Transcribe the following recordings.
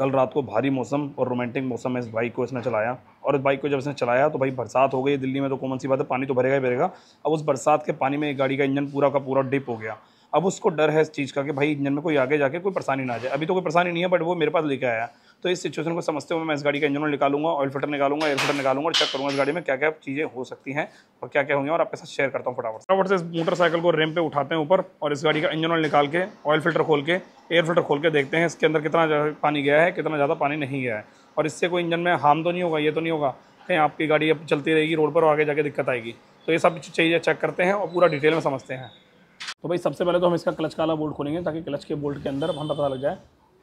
कल रात को भारी मौसम और रोमांटिक मौसम में इस बाइक को इसने चलाया और इस बाइक को जब इसने चलाया तो भाई बरसात हो गई दिल्ली में तो कॉमन सी बात है पानी तो भरेगा ही भरेगा अब उस बरसात के पानी में एक गाड़ी का इंजन पूरा का पूरा डिप हो गया अब उसको डर है इस चीज़ का कि भाई इंजन में कोई आगे जाके कोई परेशानी ना आ जाए अभी तो कोई परेशानी नहीं है बट वो मेरे पास लेके आया तो इस सिचुएशन को समझते हुए मैं इस गाड़ी का इंजन निकालूंगा ऑयल फिल्टर निकालूंगा एयर फिल्टर निकालूंगा और चेक करूंगा इस गाड़ी में क्या क्या चीज़ें हो सकती हैं और क्या क्या होंगे और आपके साथ शेयर करता हूँ फटाफट फटाफट से इस मोटरसाइकिल को रेम पे उठाते हैं ऊपर और इस गाड़ी का इंजन ऑयल निकाल के ऑयल फिल्टर खोल के एयर फिल्टर खोल के देखते हैं इसके अंदर कितना पानी गया है कितना ज़्यादा पानी नहीं गया है और इससे कोई इंजन में हार्म तो नहीं होगा ये तो नहीं होगा कहीं आपकी गाड़ी अब चलती रहेगी रोड पर आगे जाके दिक्कत आएगी तो ये सब चीज़ें चेक करते हैं और पूरा डिटेल में समझते हैं तो भाई सबसे पहले तो हम इसका क्लच का वाला बोल्ट खोलेंगे ताकि क्लच के बोल्ट के अंदर हम पता लग जाए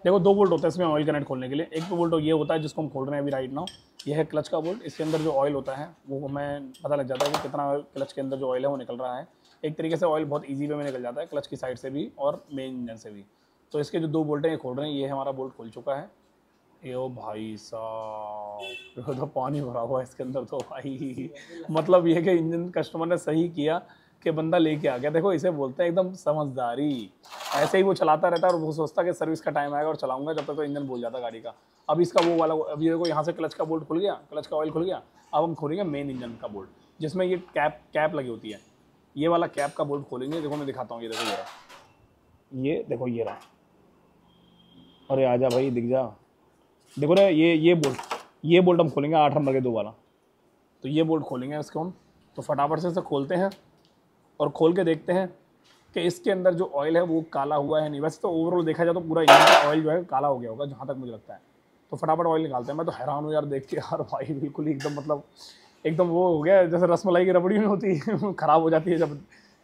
देखो दो बोल्ट होता है इसमें ऑयल कनेक्ट खोलने के लिए एक तो बोल्ट ये होता है जिसको हम खोल रहे हैं अभी राइट नाउ ये है क्लच का बोल्ट इसके अंदर जो ऑयल होता है वो हमें पता लग जाता है कि कितना क्लच के अंदर जो ऑयल है वो निकल रहा है एक तरीके से ऑयल बहुत ईजी वे में निकल जाता है क्लच की साइड से भी और मेन इंजन से भी तो इसके जो दो बोल्ट हैं ये खोल रहे हैं ये हमारा बोल्ट खुल चुका है ये ओ भाई साहब तो पानी भरा हुआ है इसके अंदर तो भाई मतलब ये कि इंजन कस्टमर ने सही किया कि बंदा लेके आ गया देखो इसे बोलते हैं एकदम समझदारी ऐसे ही वो चलाता रहता है और वो सोचता कि सर्विस का टाइम आएगा और चलाऊंगा जब तक तो इंजन बोल जाता गाड़ी का अब इसका वो वाला अभी देखो यहाँ से क्लच का बोल्ट खुल गया क्लच का ऑयल खुल गया अब हम खोलेंगे मेन इंजन का बोल्ट जिसमें ये कैप कैप लगी होती है ये वाला कैप का बोल्ट खोलेंगे देखो मैं दिखाता हूँ ये देखो ये ये देखो ये रहा अरे आ जा भाई दिख जा देखो ना ये ये बोल्ट ये बोल्ट हम खोलेंगे आठ नंबर के दो वाला तो ये बोल्ट खोलेंगे इसको हम तो फटाफट से इसे खोलते हैं और खोल के देखते हैं कि इसके अंदर जो ऑयल है वो काला हुआ है नहीं वैसे तो ओवरऑल देखा जाए तो पूरा इंजन का ऑयल जो है काला हो गया होगा जहाँ तक मुझे लगता है तो फटाफट ऑयल निकालते हैं मैं तो हैरान हूँ यार देख के यार भाई बिल्कुल एकदम मतलब एकदम वो हो गया जैसे रसमलाई की रबड़ी में होती है ख़राब हो जाती है जब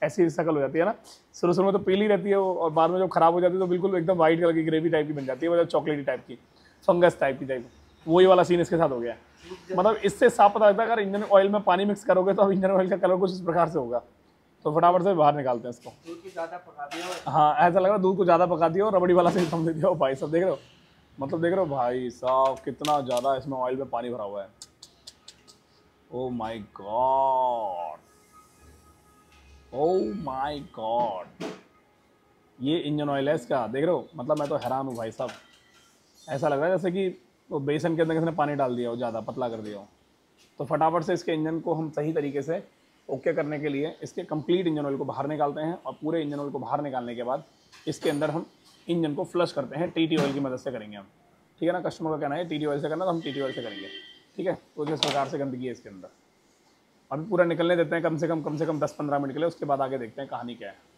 ऐसी शक्ल हो जाती है ना शुरू शुरू में तो पीली रहती है और बाद में जब ख़राब हो जाती है तो बिल्कुल एकदम वाइट कलर की ग्रेवी टाइप की बन जाती है मतलब चॉकलेटी टाइप की फंगस टाइप की टाइप वही वाला सीन इसके साथ हो गया मतलब इससे साफ पता लगता है अगर इंजन ऑयल में पानी मिक्स करोगे तो अब इंजन ऑयल का कलर कुछ इस प्रकार से होगा तो फटाफट से बाहर निकालते हैं इसको हाँ ऐसा लग रहा है दूध को ज़्यादा पका दिया और रबड़ी वाला सिस्टम दे दिया हो भाई साहब देख रहे हो मतलब देख रहे हो भाई साहब कितना ज़्यादा इसमें ऑयल में पानी भरा हुआ है oh my God oh my God ये इंजन ऑयल है इसका देख रहे हो मतलब मैं तो हैरान हूँ भाई साहब ऐसा लग रहा है जैसे कि वो बेसन के अंदर किसने पानी डाल दिया हो ज़्यादा पतला कर दिया हो तो फटाफट से इसके इंजन को हम सही तरीके से ओके करने के लिए इसके कंप्लीट इंजन ऑयल को बाहर निकालते हैं और पूरे इंजन ऑयल को बाहर निकालने के बाद इसके अंदर हम इंजन को फ्लश करते हैं टी ऑयल की मदद से करेंगे हम ठीक है ना कस्टमर का कहना है टी ऑयल से करना तो हम टी ऑयल से करेंगे ठीक है तो इस प्रकार से गंदगी है इसके अंदर अभी पूरा निकलने देते हैं कम से कम कम से कम दस पंद्रह मिनट के लिए उसके बाद आगे देखते हैं कहानी क्या है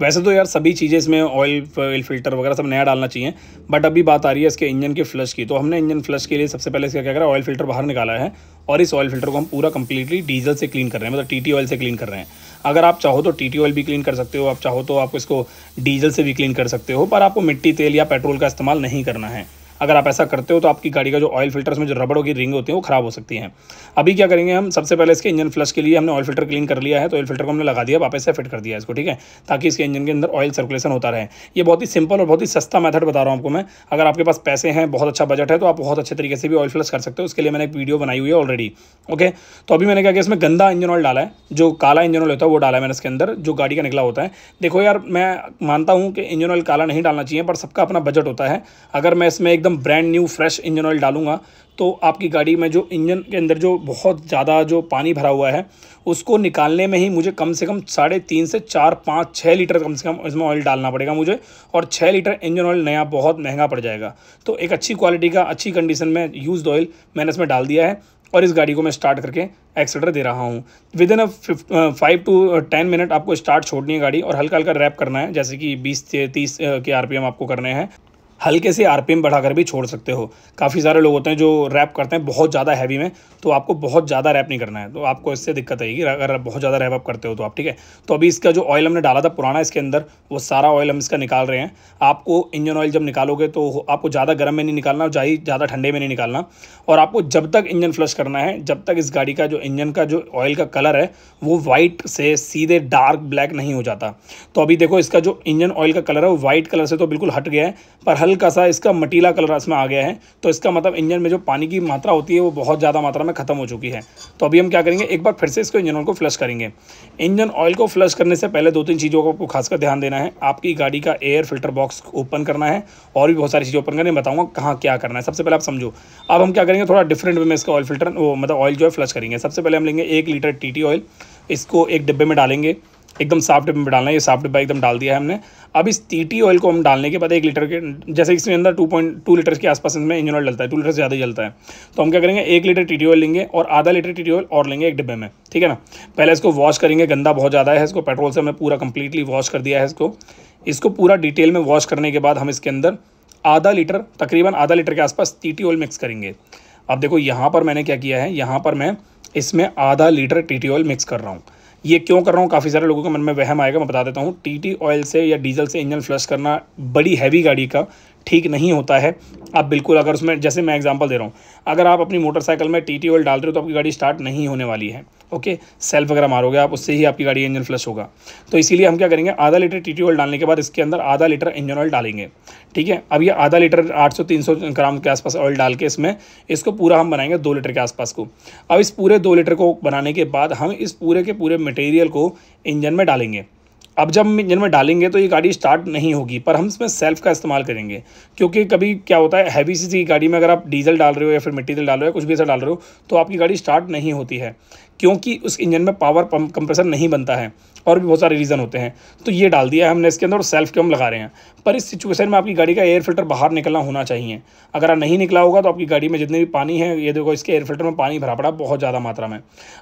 वैसे तो यार सभी चीज़ें इसमें ऑयल ऑयल फिल्टर वगैरह सब नया डालना चाहिए बट अभी बात आ रही है इसके इंजन के फ्लश की तो हमने इंजन फ्लश के लिए सबसे पहले इसका क्या करा ऑयल फिल्टर बाहर निकाला है और इस ऑयल फिल्टर को हम पूरा कंप्लीटली डीजल से क्लीन कर रहे हैं मतलब टीटी ऑयल से क्लीन कर रहे हैं अगर आप चाहो तो टीटी ऑयल भी क्लीन कर सकते हो आप चाहो तो आप इसको डीजल से भी क्लीन कर सकते हो पर आपको मिट्टी तेल या पेट्रोल का इस्तेमाल नहीं करना है अगर आप ऐसा करते हो तो आपकी गाड़ी का जो ऑयल फिल्टर्स में जो रबड़ों की रिंग होती है वो ख़राब हो सकती हैं अभी क्या करेंगे हम सबसे पहले इसके इंजन फ्लश के लिए हमने ऑयल फिल्टर क्लीन कर लिया है तो ऑयल फिल्टर को हमने लगा दिया वापस से फिट कर दिया इसको ठीक है ताकि इसके इंजन के अंदर ऑयल सर्कुलेशन होता रहे ये बहुत ही सिंपल और बहुत ही सस्ता मैथड बता रहा हूँ आपको मैं अगर आपके पास पैसे हैं बहुत अच्छा बजट है तो आप बहुत अच्छे तरीके से भी ऑयल फ्लश कर सकते हो उसके लिए मैंने एक वीडियो बनाई हुई है ऑलरेडी ओके तो अभी मैंने क्या किया इसमें गंदा इंजन ऑयल डाला है जो काला इंजन ऑयल होता है वो डाला है मैंने इसके अंदर जो गाड़ी का निकला होता है देखो यार मैं मानता हूँ कि इंजन ऑयल काला नहीं डालना चाहिए पर सबका अपना बजट होता है अगर मैं इसमें एक एकदम brand new fresh engine oil डालूंगा तो आपकी गाड़ी में जो इंजन के अंदर जो बहुत ज़्यादा जो पानी भरा हुआ है उसको निकालने में ही मुझे कम से कम साढ़े तीन से चार पाँच छः लीटर कम से कम इसमें ऑयल डालना पड़ेगा मुझे और छः लीटर इंजन ऑयल नया बहुत महंगा पड़ जाएगा तो एक अच्छी क्वालिटी का अच्छी कंडीशन में यूज़ ऑयल मैंने इसमें डाल दिया है और इस गाड़ी को मैं स्टार्ट करके एक्सेटर दे रहा हूँ within a five to ten minute आपको स्टार्ट छोड़नी है गाड़ी और हल्का हल्का रैप करना है जैसे कि बीस से तीस uh, के आरपीएम आपको करने हैं हल्के से आरपीएम बढ़ाकर भी छोड़ सकते हो काफ़ी सारे लोग होते हैं जो रैप करते हैं बहुत ज़्यादा हैवी में तो आपको बहुत ज़्यादा रैप नहीं करना है तो आपको इससे दिक्कत आएगी अगर बहुत ज़्यादा रैप अप करते हो तो आप ठीक है तो अभी इसका जो ऑयल हमने डाला था पुराना इसके अंदर वो सारा ऑयल हम इसका निकाल रहे हैं आपको इंजन ऑयल जब निकालोगे तो आपको ज़्यादा गर्म में नहीं निकालना और ज़्यादा ठंडे में नहीं निकालना और आपको जब तक इंजन फ्लश करना है जब तक इस गाड़ी का जो इंजन का जो ऑयल का कलर है वो वाइट से सीधे डार्क ब्लैक नहीं हो जाता तो अभी देखो इसका जो इंजन ऑयल का कलर है वो वाइट कलर से तो बिल्कुल हट गया है पर हल्का हल्का सा इसका मटीला कलर इसमें आ गया है तो इसका मतलब इंजन में जो पानी की मात्रा होती है वो बहुत ज़्यादा मात्रा में ख़त्म हो चुकी है तो अभी हम क्या करेंगे एक बार फिर से इसको इंजन ऑयल को फ्लश करेंगे इंजन ऑयल को फ्लश करने से पहले दो तीन चीज़ों को आपको खासकर ध्यान देना है आपकी गाड़ी का एयर फिल्टर बॉक्स ओपन करना है और भी बहुत सारी चीज़ें ओपन करनी बताऊँगा कहाँ क्या करना है सबसे पहले आप समझो अब हम क्या करेंगे थोड़ा डिफरेंट वे में इसका ऑयल फिल्टर वो मतलब ऑयल जो है फ्लश करेंगे सबसे पहले हम लेंगे एक लीटर टी ऑयल इसको एक डिब्बे में डालेंगे एकदम साफ्ट डिब्बे में डालना है ये साफ डिब्बा एकदम डाल दिया है हमने अब इस टीटी ऑयल को हम डालने के बाद एक लीटर के जैसे इसके अंदर टू पॉइंट टू लीटर के आसपास इसमें इंजन ऑयल डलता है टू लीटर से ज़्यादा जलता है तो हम क्या करेंगे एक लीटर टीटी ऑयल लेंगे और आधा लीटर टीटी ऑयल और लेंगे एक डिब्बे में ठीक है ना पहले इसको वॉश करेंगे गंदा बहुत ज़्यादा है इसको पेट्रोल से हमने पूरा कंप्लीटली वॉश कर दिया है इसको इसको पूरा डिटेल में वॉश करने के बाद हम इसके अंदर आधा लीटर तकरीबन आधा लीटर के आसपास टीटी ऑयल मिक्स करेंगे अब देखो यहाँ पर मैंने क्या किया है यहाँ पर मैं इसमें आधा लीटर टीटी ऑयल मिक्स कर रहा हूँ ये क्यों कर रहा हूँ काफ़ी सारे लोगों के मन में वहम आएगा मैं बता देता हूँ टी ऑयल से या डीजल से इंजन फ्लश करना बड़ी हैवी गाड़ी का ठीक नहीं होता है आप बिल्कुल अगर उसमें जैसे मैं एग्जांपल दे रहा हूँ अगर आप अपनी मोटरसाइकिल में टी टी ऑयल डाल रहे हो तो आपकी गाड़ी स्टार्ट नहीं होने वाली है ओके सेल्फ वगैरह मारोगे आप उससे ही आपकी गाड़ी इंजन फ्लश होगा तो इसीलिए हम क्या करेंगे आधा लीटर टी टी ऑयल डालने के बाद इसके अंदर आधा लीटर इंजन ऑयल डालेंगे ठीक है अब ये आधा लीटर तीन सौ ग्राम के आसपास ऑयल डाल के इसमें इसको पूरा हम बनाएंगे दो लीटर के आसपास को अब इस पूरे दो लीटर को बनाने के बाद हम इस पूरे के पूरे मटेरियल को इंजन में डालेंगे अब जब हम इंजन में डालेंगे तो ये गाड़ी स्टार्ट नहीं होगी पर हम इसमें सेल्फ का इस्तेमाल करेंगे क्योंकि कभी क्या होता है हैवी सी की गाड़ी में अगर आप डीजल डाल रहे हो या फिर मिट्टी तेल डाल रहे हो या कुछ भी ऐसा डाल रहे हो तो आपकी गाड़ी स्टार्ट नहीं होती है क्योंकि उस इंजन में पावर पम्प कंप्रेसर नहीं बनता है और भी बहुत सारे रीज़न होते हैं तो ये डाल दिया है हमने इसके अंदर और सेल्फ क्यों लगा रहे हैं पर इस सिचुएशन में आपकी गाड़ी का एयर फिल्टर बाहर निकलना होना चाहिए अगर आप नहीं निकला होगा तो आपकी गाड़ी में जितने भी पानी है ये देखो इसके एयर फिल्टर में पानी भरा पड़ा बहुत ज़्यादा मात्रा में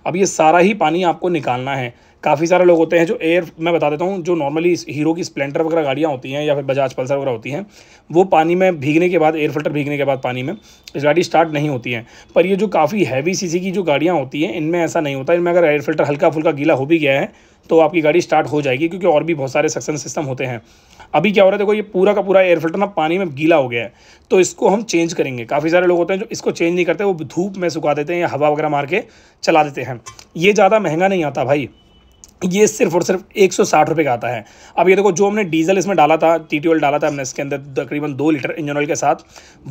अब ये सारा ही पानी आपको निकालना है काफ़ी सारे लोग होते हैं जो एयर मैं बता देता हूँ जो नॉर्मली हीरो की स्प्लेंडर वगैरह गाड़ियाँ होती हैं या फिर बजाज पल्सर वगैरह होती हैं वो पानी में भीगने के बाद एयर फिल्टर भीगने के बाद पानी में गाड़ी स्टार्ट नहीं होती है पर ये जो काफ़ी हैवी सीसी की जो गाड़ियाँ होती हैं इनमें ऐसा नहीं होता इनमें अगर एयर फिल्टर हल्का फुल्का गीला हो भी गया है तो आपकी गाड़ी स्टार्ट हो जाएगी क्योंकि और भी बहुत सारे सक्सन सिस्टम होते हैं अभी क्या हो रहा है देखो ये पूरा का पूरा एयर फिल्टर ना पानी में गीला हो गया है तो इसको हम चेंज करेंगे काफ़ी सारे लोग होते हैं जो इसको चेंज नहीं करते वो धूप में सुखा देते हैं या हवा वगैरह मार के चला देते हैं ये ज़्यादा महंगा नहीं आता भाई ये सिर्फ और सिर्फ एक सौ साठ रुपये का आता है अब ये देखो जो हमने डीजल इसमें डाला था टी टी डाला था हमने इसके अंदर तकरीबन दो लीटर इंजन ऑयल के साथ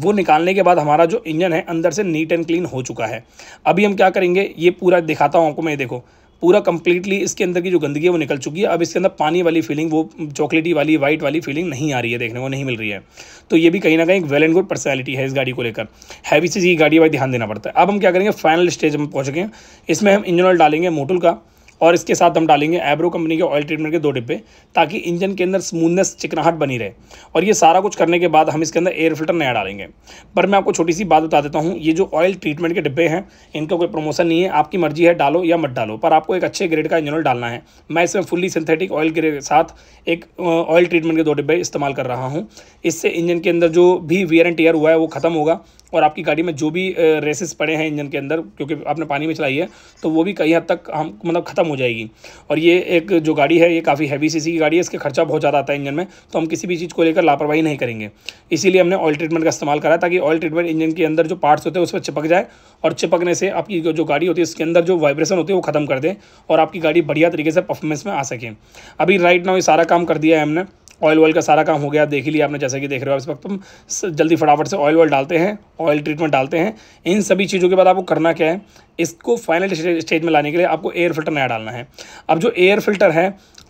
वो निकालने के बाद हमारा जो इंजन है अंदर से नीट एंड क्लीन हो चुका है अभी हम क्या करेंगे ये पूरा दिखाता हूँ आपको मैं देखो पूरा कम्प्लीटली इसके अंदर की जो गंदगी है वो निकल चुकी है अब इसके अंदर पानी वाली फीलिंग वो चॉकलेटी वाली वाइट वाली फीलिंग नहीं आ रही है देखने को नहीं मिल रही है तो ये भी कहीं ना कहीं एक वेल एंड गुड पर्सनैलिटी है इस गाड़ी को लेकर हैवी चीज़ की गाड़ी वाई ध्यान देना पड़ता है अब हम क्या करेंगे फाइनल स्टेज में पहुँच गए इसमें हम इंजन ऑयल डालेंगे मोटुल का और इसके साथ हम डालेंगे एब्रो कंपनी के ऑयल ट्रीटमेंट के दो डिब्बे ताकि इंजन के अंदर स्मूथनेस चिकनाहट बनी रहे और ये सारा कुछ करने के बाद हम इसके अंदर एयर फिल्टर नया डालेंगे पर मैं आपको छोटी सी बात बता देता हूँ ये जो ऑयल ट्रीटमेंट के डिब्बे हैं इनका कोई प्रमोशन नहीं है आपकी मर्जी है डालो या मत डालो पर आपको एक अच्छे ग्रेड का इंजन डालना है मैं इसमें फुल्ली सिंथेटिक ऑयल के साथ एक ऑयल ट्रीटमेंट के दो डिब्बे इस्तेमाल कर रहा हूँ इससे इंजन के अंदर जो भी वियर एंड टीयर हुआ है वो ख़त्म होगा और आपकी गाड़ी में जो भी रेसेस पड़े हैं इंजन के अंदर क्योंकि आपने पानी में चलाई है तो वो भी कई हद तक हम मतलब ख़त्म हो जाएगी और ये एक जो गाड़ी है ये काफ़ी हैवी सीसी की गाड़ी है इसका खर्चा बहुत ज़्यादा आता है इंजन में तो हम किसी भी चीज़ को लेकर लापरवाही नहीं करेंगे इसीलिए हमने ऑयल ट्रीटमेंट का इस्तेमाल करा ताकि ऑयल ट्रीटमेंट इंजन के अंदर जो पार्ट्स होते हैं उस पर चिपक जाए और चिपकने से आपकी जो गाड़ी होती है उसके अंदर जो वाइब्रेशन होती है वो ख़त्म कर दें और आपकी गाड़ी बढ़िया तरीके से परफॉर्मेंस में आ सके अभी राइट नाउ ये सारा काम कर दिया है हमने ऑयल वॉयल का सारा काम हो गया देख ही लिया आपने जैसे कि देख रहे हो इस वक्त हम जल्दी फटाफट से ऑयल वॉयल डालते हैं ऑयल ट्रीटमेंट डालते हैं इन सभी चीज़ों के बाद आपको करना क्या है इसको फाइनल स्टेज में लाने के लिए आपको एयर फिल्टर नया डालना है अब जो एयर फिल्टर है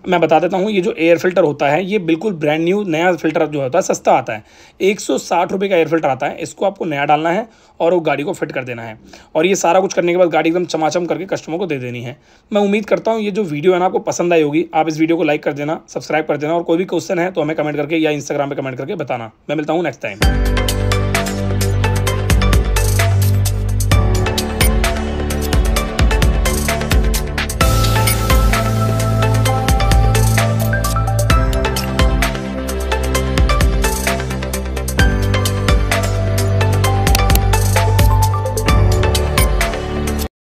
मैं बता देता हूँ ये जो एयर फिल्टर होता है ये बिल्कुल ब्रांड न्यू नया फिल्टर जो होता है सस्ता आता है एक सौ का एयर फिल्टर आता है इसको आपको नया डालना है और वो गाड़ी को फिट कर देना है और ये सारा कुछ करने के बाद गाड़ी एकदम चमाचम करके कस्टमर को दे देनी है मैं उम्मीद करता हूँ ये जो वीडियो है ना आपको पसंद आई होगी आप इस वीडियो को लाइक कर देना सब्सक्राइब कर देना और कोई भी क्वेश्चन है तो हमें कमेंट करके या इंस्टाग्राम पर कमेंट करके बताना मैं मिलता हूँ नेक्स्ट टाइम